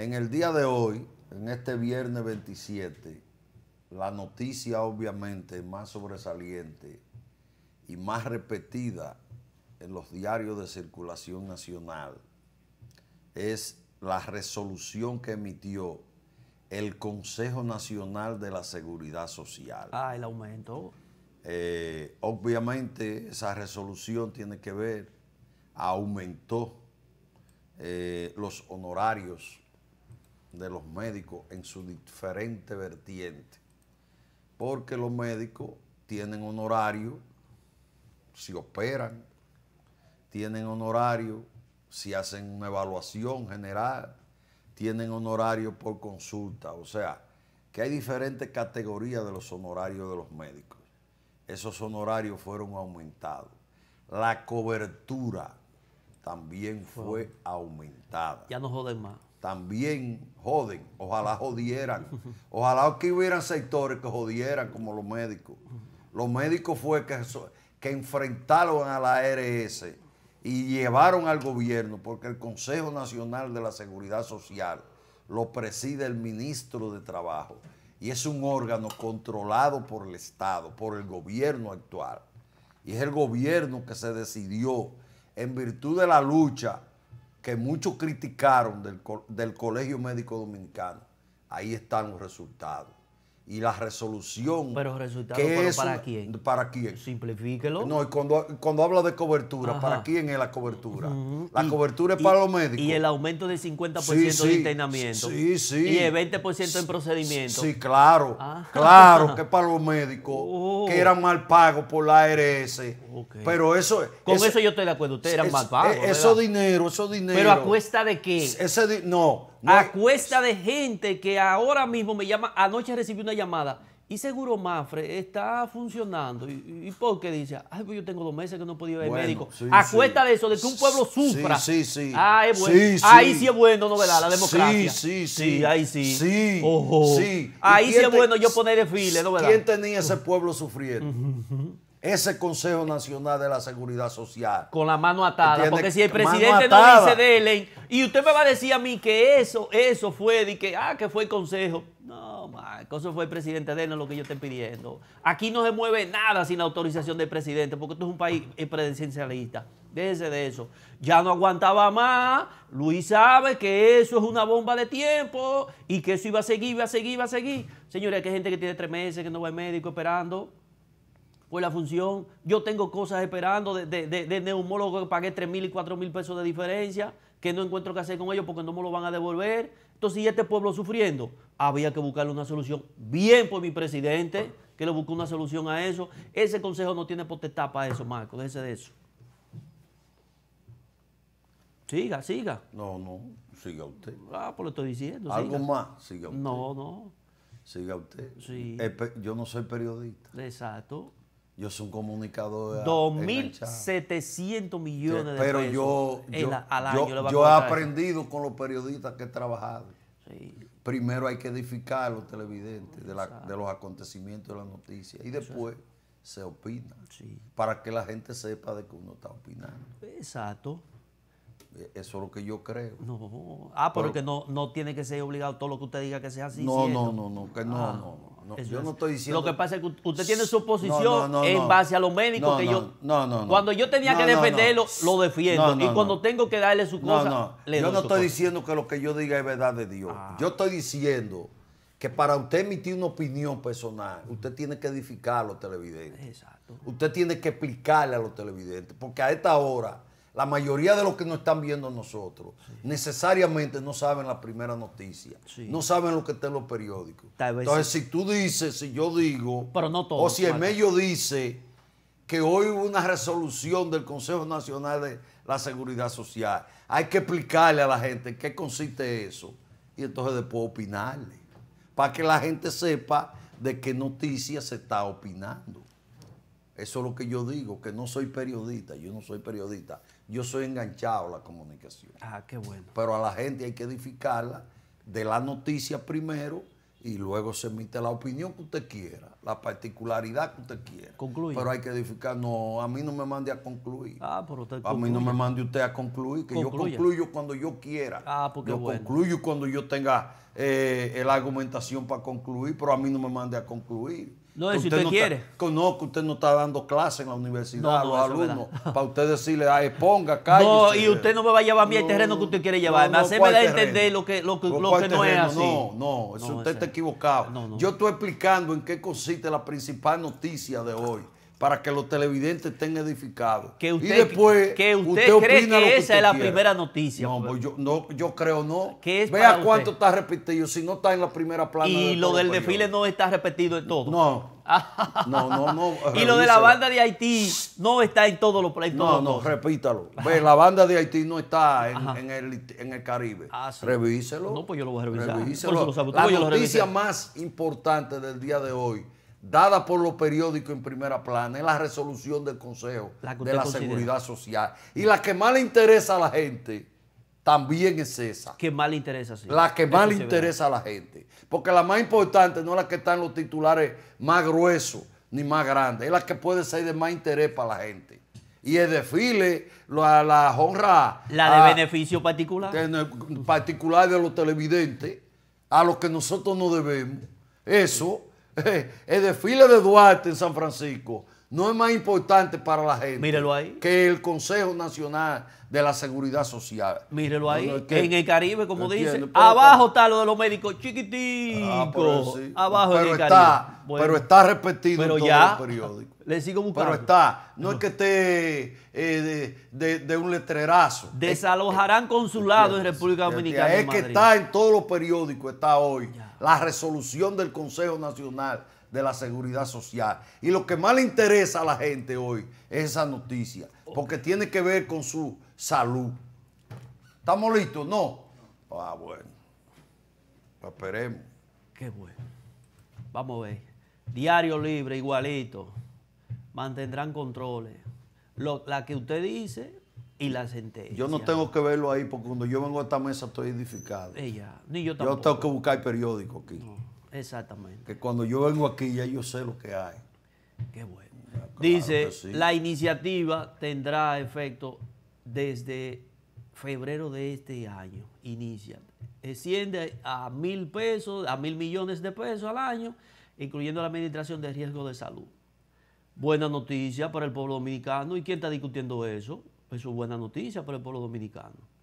En el día de hoy, en este viernes 27, la noticia obviamente más sobresaliente y más repetida en los diarios de circulación nacional es la resolución que emitió el Consejo Nacional de la Seguridad Social. Ah, el aumento. Eh, obviamente esa resolución tiene que ver, aumentó eh, los honorarios de los médicos en su diferente vertiente. Porque los médicos tienen un si operan, tienen un si hacen una evaluación general, tienen honorario por consulta. O sea, que hay diferentes categorías de los honorarios de los médicos. Esos honorarios fueron aumentados. La cobertura también fue aumentada. Ya no joden más también joden, ojalá jodieran, ojalá que hubieran sectores que jodieran como los médicos. Los médicos fue que, que enfrentaron a la ARS y llevaron al gobierno, porque el Consejo Nacional de la Seguridad Social lo preside el ministro de Trabajo y es un órgano controlado por el Estado, por el gobierno actual. Y es el gobierno que se decidió, en virtud de la lucha que muchos criticaron del, del Colegio Médico Dominicano. Ahí están los resultados y la resolución. Pero resultado para quién. ¿Para quién? Simplifíquelo. No, y cuando, cuando habla de cobertura, ¿para quién es la cobertura? La cobertura es para los médicos. Y el aumento del 50% de internamiento. Sí, sí. Y el 20% en procedimiento. Sí, claro. Ah. Claro que para los médicos oh. que eran mal pagos por la ARS. Pero eso. Con eso yo estoy de acuerdo. Ustedes eran mal pagos. E, eso dinero, eso dinero. Pero a cuesta de qué? Ese, no a cuesta de gente que ahora mismo me llama, anoche recibí una llamada y Seguro Mafre está funcionando. ¿Y, por qué dice? Ay, pues yo tengo dos meses que no he podido ir al médico. a cuesta de eso, de que un pueblo sufra. Sí, sí, Ah, es bueno. ahí sí es bueno, ¿no, verdad? La democracia. Sí, sí, sí. ahí sí. Sí. Ojo. Ahí sí es bueno yo poner desfiles. ¿no, ¿Quién tenía ese pueblo sufriendo? ese Consejo Nacional de la Seguridad Social. Con la mano atada, porque si el presidente no dice de y usted me va a decir a mí que eso, eso fue, de que, ah, que fue el Consejo. No, eso fue el presidente de lo que yo estoy pidiendo. Aquí no se mueve nada sin la autorización del presidente, porque esto es un país presidencialista. Déjese de eso. Ya no aguantaba más. Luis sabe que eso es una bomba de tiempo y que eso iba a seguir, iba a seguir, iba a seguir. Señores, que hay gente que tiene tres meses, que no va al médico esperando pues la función. Yo tengo cosas esperando de, de, neumólogo que pagué 3 mil y 4 mil pesos de diferencia, que no encuentro qué hacer con ellos porque no me lo van a devolver. Entonces, y este pueblo sufriendo, había que buscarle una solución. Bien por mi presidente, que le buscó una solución a eso. Ese consejo no tiene potestad para eso, Marco, déjese de eso. Siga, siga. No, no, siga usted. Ah, pues lo estoy diciendo. Algo más, siga usted. No, no. Siga usted. Yo no soy periodista. Exacto. Yo soy un comunicador. 2.700 millones de Pero yo, yo, yo, he aprendido con los periodistas que he trabajado. Primero hay que edificar los televidentes de, los acontecimientos de la noticia y después se opina para que la gente sepa de que uno está opinando. Exacto. Eso es lo que yo creo. No. Ah, pero, que no, no tiene que ser obligado todo lo que usted diga que sea así. No, no, no, no, que no, ah, no, Yo no estoy diciendo. Lo que pasa es que usted tiene su posición en base a los médicos que yo. No, no, Cuando yo tenía que defenderlo, lo defiendo. y cuando tengo que darle su cosa, le doy. Yo no estoy diciendo que lo que yo diga es verdad de Dios. Ah. Yo estoy diciendo que para usted emitir una opinión personal, usted tiene que edificar a los televidentes. Exacto. Usted tiene que explicarle a los televidentes, porque a esta hora la mayoría de los que nos están viendo nosotros necesariamente no saben la primera noticia, no saben lo que está en los periódicos. Entonces, si tú dices, si yo digo, o si el medio dice que hoy hubo una resolución del Consejo Nacional de la Seguridad Social, hay que explicarle a la gente en qué consiste eso y entonces después opinarle, para que la gente sepa de qué noticia se está opinando. Eso es lo que yo digo, que no soy periodista, yo no soy periodista, yo soy enganchado a la comunicación. Ah, qué bueno. Pero a la gente hay que edificarla de la noticia primero y luego se emite la opinión que usted quiera, la particularidad que usted quiera. Concluye. Pero hay que edificar, no, a mí no me mande a concluir. Ah, pero usted A mí no me mande usted a concluir, que yo concluyo cuando yo quiera. Ah, porque pues yo concluyo cuando yo tenga eh, la argumentación para concluir, pero a mí no me mande a concluir. No, si usted, quiere. conozco que usted no está dando clase en la universidad a los alumnos. Para usted decirle, ah, exponga, No, y usted no me va a llevar a mí el terreno que usted quiere llevar me hace entender lo que, lo no es así. No, no, usted está equivocado. Yo estoy explicando en qué consiste la principal noticia de hoy para que los televidentes estén edificados. Que usted, y después, que usted, cree que esa es la primera noticia. No, pues. yo, no, yo creo no. Vea cuánto está repetido, si no está en la primera plana. Y lo del desfile no está repetido en todo. No. no, no, no. y lo de la banda de Haití no está en todos los en No, no, repítalo. Ve, la banda de Haití no está en, el, Caribe. Ah, revíselo. No, pues yo lo voy a revisar. Revíselo. la noticia más importante del día de hoy dada por los periódicos en primera plana es la resolución del Consejo de la Seguridad Social. Y la que más le interesa a la gente también es esa. Que más le interesa, sí. La que más le interesa a la gente. Porque la más importante no es la que está en los titulares más gruesos ni más grandes, es la que puede ser de más interés para la gente. Y el desfile, la, la honra. La de beneficio particular. particular de los televidentes, a los que nosotros no debemos. Eso es de fila de Duarte en San Francisco no es más importante para la gente que el Consejo Nacional de la Seguridad Social. Mírelo ahí, en el Caribe, como dicen, pues abajo está lo de los médicos chiquiticos, ah, abajo pero está, pero está repetido en todos ya, los periódicos. Le sigo buscando. Pero está, no, es que esté eh, de, un letrerazo. Desalojarán eh, consulados en eh, República Dominicana. Es que está en todos los periódicos, está hoy, la resolución del Consejo Nacional de la seguridad social. Y lo que más le interesa a la gente hoy es esa noticia, porque tiene que ver con su salud. ¿Estamos listos? No. Ah, bueno. Pues esperemos. Qué bueno. Vamos a ver. Diario libre, igualito. Mantendrán controles. Lo, la que usted dice y la sentencia. Yo no tengo que verlo ahí porque cuando yo vengo a esta mesa estoy edificado. Ella, ni yo tampoco. Yo tengo que buscar el periódico aquí. Exactamente. Que cuando yo vengo aquí ya yo sé lo que hay. Qué bueno. Dice, la iniciativa tendrá efecto desde febrero de este año. Inicia. Desciende a mil pesos, a mil millones de pesos al año, incluyendo la administración de riesgo de salud. Buena noticia para el pueblo dominicano. ¿Y quién está discutiendo eso? Eso es buena noticia para el pueblo dominicano.